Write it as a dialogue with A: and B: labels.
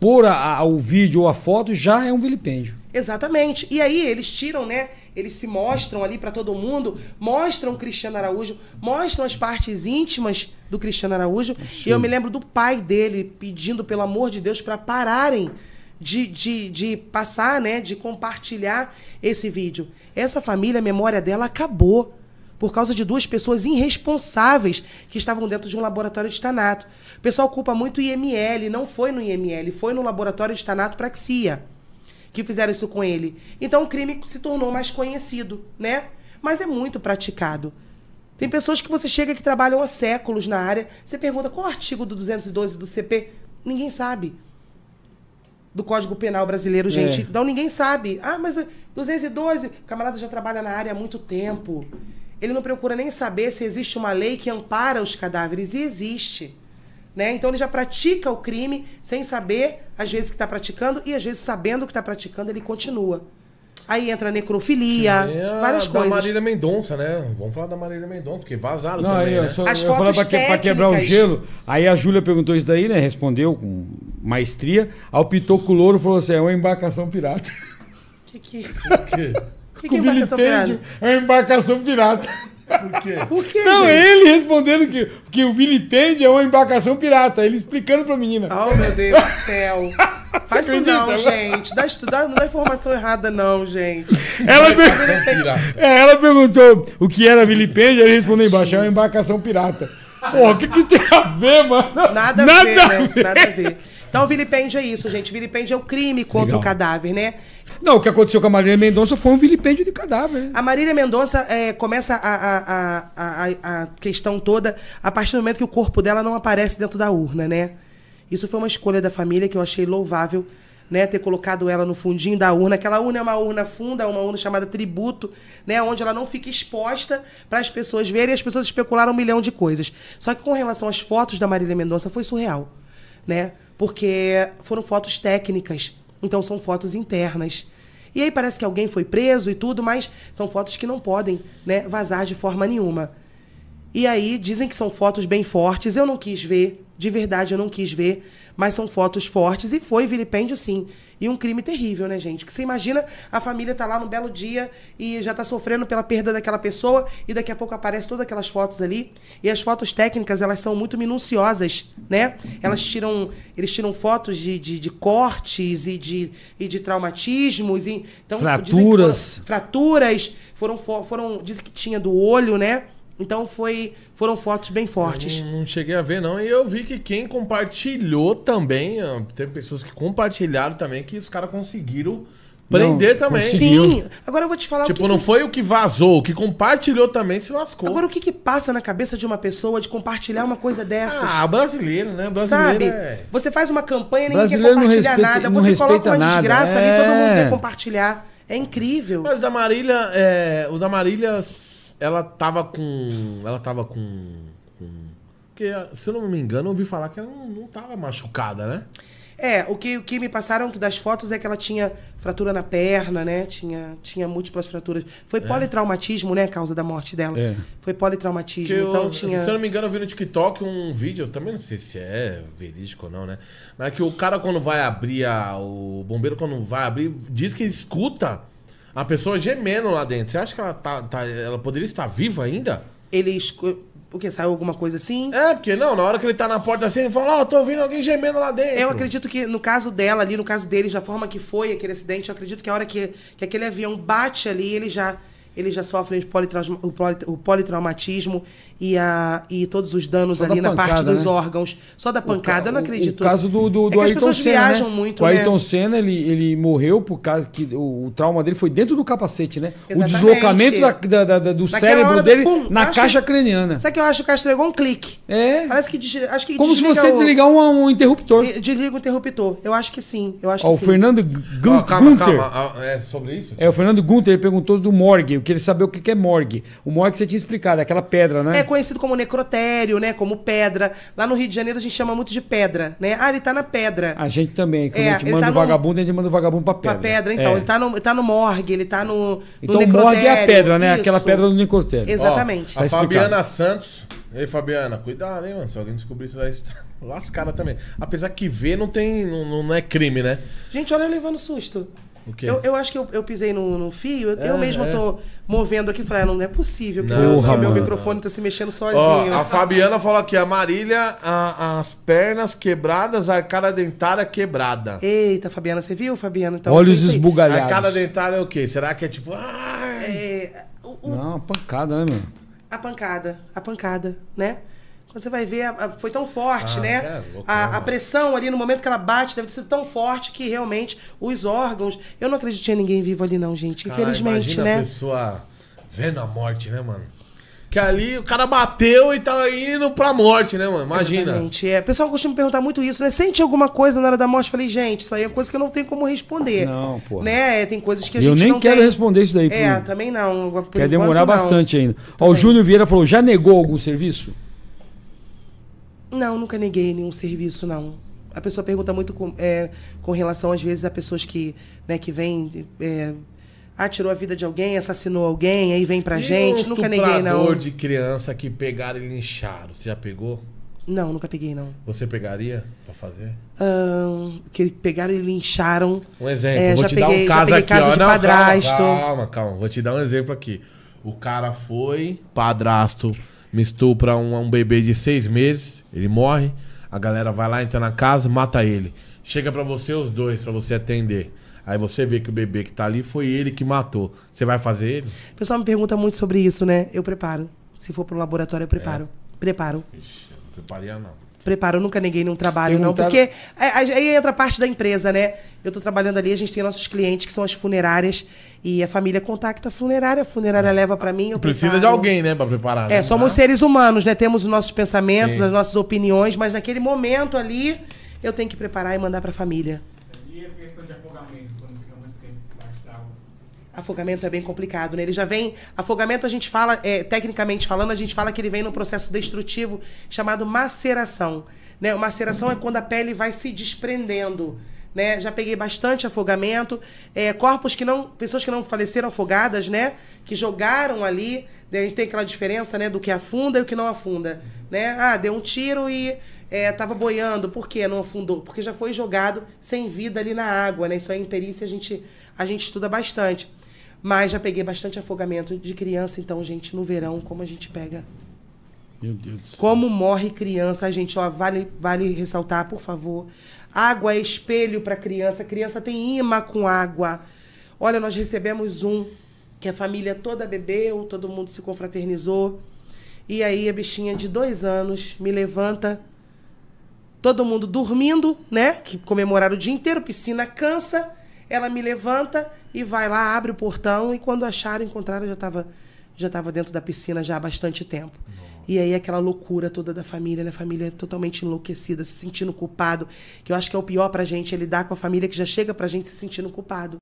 A: expor a, a, o vídeo ou a foto já é um vilipêndio.
B: Exatamente. E aí eles tiram, né? Eles se mostram ali para todo mundo, mostram o Cristiano Araújo, mostram as partes íntimas do Cristiano Araújo. Sim. E eu me lembro do pai dele pedindo, pelo amor de Deus, para pararem de, de, de passar, né? De compartilhar esse vídeo. Essa família, a memória dela acabou por causa de duas pessoas irresponsáveis que estavam dentro de um laboratório de tanato. O pessoal culpa muito o IML, não foi no IML, foi no laboratório de praxia que fizeram isso com ele. Então o crime se tornou mais conhecido, né? Mas é muito praticado. Tem pessoas que você chega que trabalham há séculos na área, você pergunta qual é o artigo do 212 do CP? Ninguém sabe do Código Penal brasileiro, é. gente. É. Então ninguém sabe. Ah, mas 212, o camarada já trabalha na área há muito tempo ele não procura nem saber se existe uma lei que ampara os cadáveres, e existe. Né? Então ele já pratica o crime sem saber, às vezes, que está praticando, e às vezes, sabendo que está praticando, ele continua. Aí entra necrofilia, é várias da coisas. Da Marília Mendonça,
A: né? Vamos falar da Marília Mendonça, porque vazaram não, também, eu, né? Só, As eu falar Para quebrar o gelo. Aí a Júlia perguntou isso daí, né? Respondeu com maestria. Aí o Pitoco Louro falou assim: é uma embarcação pirata. Que que. O quê? que, que é pirata? É uma embarcação pirata. Por quê? Por quê Não, gente? ele respondendo que, que o vilipende é uma embarcação pirata. Ele explicando pra menina. Oh, meu Deus do céu.
B: Faz isso não, gente. Dá, dá, não dá informação errada, não, gente. Ela, per...
A: é, ela perguntou o que era vilipende, ele respondeu embaixo, é uma embarcação pirata. Porra, o que, que
B: tem a ver, mano? Nada, né? Nada a ver, né? Nada a ver. Então, vilipende é isso, gente. Vilipende é o crime contra Legal. o cadáver, né? Não, o que aconteceu com a Marília Mendonça foi um vilipêndio de cadáver. A Marília Mendonça é, começa a, a, a, a, questão toda a partir do momento que o corpo dela não aparece dentro da urna, né? Isso foi uma escolha da família que eu achei louvável, né? Ter colocado ela no fundinho da urna. Aquela urna é uma urna funda, uma urna chamada tributo, né? Onde ela não fica exposta para as pessoas verem e as pessoas especularam um milhão de coisas. Só que com relação às fotos da Marília Mendonça, foi surreal né? Porque foram fotos técnicas, então são fotos internas. E aí parece que alguém foi preso e tudo, mas são fotos que não podem né, vazar de forma nenhuma. E aí dizem que são fotos bem fortes, eu não quis ver, de verdade eu não quis ver, mas são fotos fortes e foi vilipêndio sim. E um crime terrível, né, gente? Que você imagina a família tá lá num belo dia e já tá sofrendo pela perda daquela pessoa e daqui a pouco aparece todas aquelas fotos ali. E as fotos técnicas, elas são muito minuciosas, né? Elas tiram, eles tiram fotos de, de, de cortes e de, e de traumatismos. E, então, fraturas. Foram,
A: fraturas. Foram, foram, dizem que tinha do olho, né? Então foi, foram fotos bem fortes. Não, não, cheguei a ver, não. E eu vi que quem compartilhou também, ah, teve pessoas que compartilharam também, que os caras conseguiram prender não, também. Conseguiu. Sim,
B: agora eu vou te falar tipo, o que. Tipo, não foi
A: o que vazou, o que compartilhou também se lascou. Agora, o que, que passa na cabeça de uma pessoa
B: de compartilhar uma coisa dessas? Ah, brasileiro, né? Brasileiro. Sabe? É... Você faz uma campanha, ninguém brasileiro quer compartilhar respeita, nada. Você coloca uma nada. desgraça é... ali, todo mundo é. quer compartilhar.
A: É incrível. Mas o da Marília, é... o da Marília ela tava com. Ela tava com. com porque, se eu não me engano, eu ouvi falar que ela não, não tava machucada, né? É, o
B: que, o que me passaram das fotos é que ela tinha fratura na perna, né? Tinha, tinha múltiplas fraturas. Foi é. politraumatismo, né? A causa da morte dela. É. Foi politraumatismo. Eu, então tinha... Se eu não me
A: engano, eu vi no TikTok um vídeo, eu também não sei se é verídico ou não, né? Mas é que o cara, quando vai abrir a, O bombeiro, quando vai abrir, diz que escuta a pessoa gemendo lá dentro. Você acha que ela, tá, tá ela poderia estar viva ainda? Ele esco... Porque saiu alguma
B: coisa assim? É, porque
A: não, na hora que ele tá na porta assim, ele fala, ó, oh, tô ouvindo alguém gemendo lá dentro. Eu acredito que no caso
B: dela ali, no caso deles, da forma que foi aquele acidente, eu acredito que a hora que, que aquele avião bate ali, ele já eles já sofrem o, o, politraumatismo e, a, e todos os danos Só ali na parte dos né? órgãos. Só da pancada, o, eu não acredito. O caso do, do, é Ayrton as pessoas Senna, né? viajam né? muito, O né? Ayrton né?
A: Senna, ele, ele morreu por causa que o, o trauma dele foi dentro do capacete, né? Exatamente. O deslocamento da, da, da, do Naquela cérebro dele pum, na caixa que, craniana.
B: Sabe que eu acho que o Castro um clique? É. Parece que, acho que Como se você desligar um, um interruptor. Desliga o interruptor. Eu acho que sim. Eu acho Ó, que o sim. Fernando Gun oh, calma, Gunter. Calma, calma. Ah, é sobre isso? É,
A: o Fernando Gunter perguntou do Morgue eu queria saber o que é morgue. O morgue você tinha explicado, é aquela pedra, né? É conhecido como necrotério,
B: né? Como pedra. Lá no Rio de Janeiro a gente chama muito de pedra, né? Ah, ele tá na pedra.
A: A gente também. Quando é, a gente manda tá o vagabundo, no... a gente manda o vagabundo pra pedra. Pra pedra, então. É. Ele,
B: tá no, ele tá no morgue, ele tá no, no então, necrotério. morgue é a pedra, né? Isso. Aquela pedra do necrotério. Exatamente. Ó, a tá Fabiana
A: Santos... Ei, Fabiana, cuidado, hein, mano? Se alguém descobrir isso vai estar lascada também. Apesar que ver não tem... Não, não é crime, né? Gente, olha eu levando susto. Eu, eu, acho que eu, eu pisei no, no fio. Eu, é, eu mesmo é. tô
B: movendo aqui e falei, ah, não é possível que, não, meu, meu microfone tá se mexendo sozinho. a Fabiana
A: falou aqui, a Marília, a, as pernas quebradas, a arcada dentária quebrada. Eita, Fabiana, você viu, Fabiana? Então, Olhos esbugalhados. Arcada dentária é o quê? Será que é tipo...
B: É, o,
A: o... Não, pancada, né, meu?
B: A pancada, a pancada, né? Quando você vai ver, foi tão forte, ah, né? É a, né, a, pressão ali no momento que ela bate deve ser tão forte que realmente os órgãos. Eu não acredito em ninguém vivo ali, não, gente. Infelizmente, cara, né? A
A: pessoa vendo a morte, né, mano? Que ali o cara bateu e tá indo pra morte, né, mano? Imagina. Exatamente, é. O pessoal costuma perguntar muito isso, né? Sente alguma coisa na hora da morte? falei,
B: gente, isso aí é coisa que eu não tenho como responder. Não, pô. Né? É, tem coisas que a gente não Eu nem quero responder
A: isso daí. É, por...
B: também não. Por Quer enquanto, demorar não. bastante
A: ainda. Também. Ó, o Júnior Vieira falou, já negou algum serviço?
B: Não, nunca neguei nenhum serviço, não. A pessoa pergunta muito com, é, com relação, às vezes, a pessoas que, né, que vêm. É, ah, tirou a vida de alguém, assassinou alguém, aí vem pra e gente. Nunca neguei, não. de
A: criança que pegaram e lincharam. Você já pegou?
B: Não, nunca peguei, não.
A: Você pegaria pra fazer?
B: Um, que pegaram e lincharam. Um exemplo, é, vou te peguei, dar um caso aqui. Caso ó. De não, padrasto. Calma,
A: calma, calma. Vou te dar um exemplo aqui. O cara foi padrasto me estupra um, um bebê de seis meses, ele morre, a galera vai lá, entra na casa, mata ele. Chega para você os dois, para você atender. Aí você vê que o bebê que tá ali foi ele que matou. Você vai fazer ele?
B: O pessoal me pergunta muito sobre isso, né? Eu preparo. Se for pro laboratório, eu preparo. É. Preparo.
A: Ixi, eu não preparia não
B: preparo nunca ninguém num trabalho, não. Porque é, aí entra a parte da empresa, né? Eu estou trabalhando ali, a gente tem nossos clientes, que são as funerárias, e a família contacta a funerária, a funerária leva para mim. Precisa preparo. de alguém,
A: né, para preparar. É, né?
B: somos ah. seres humanos, né? Temos os nossos pensamentos, Sim. as nossas opiniões, mas naquele momento ali, eu tenho que preparar e mandar para a família.
A: E a questão de afogamento? Quando
B: Afogamento é bem complicado, né? Ele já vem. Afogamento, a gente fala, é, tecnicamente falando, a gente fala que ele vem num processo destrutivo chamado maceração. Né? Maceração é quando a pele vai se desprendendo. Né? Já peguei bastante afogamento. É, corpos que não. Pessoas que não faleceram afogadas, né? Que jogaram ali. Né? A gente tem aquela diferença né? do que afunda e o que não afunda. Né? Ah, deu um tiro e estava é, boiando. Por que Não afundou? Porque já foi jogado sem vida ali na água. Né? Isso é aí em perícia a gente, a gente estuda bastante. Mas já peguei bastante afogamento de criança, então, gente, no verão, como a gente pega. Meu Deus. Como morre criança, gente, ó, vale, vale ressaltar, por favor. Água é espelho para criança. Criança tem imã com água. Olha, nós recebemos um que a família toda bebeu, todo mundo se confraternizou. E aí a bichinha de dois anos me levanta, todo mundo dormindo, né? Que comemoraram o dia inteiro, piscina cansa. Ela me levanta e vai lá, abre o portão e quando acharam, encontraram, eu já estava já estava dentro da piscina já há bastante tempo. E aí aquela loucura toda da família, né? A família totalmente enlouquecida, se sentindo culpado, que eu acho que é o pior pra gente, é lidar com a família que já chega pra gente se sentindo culpado.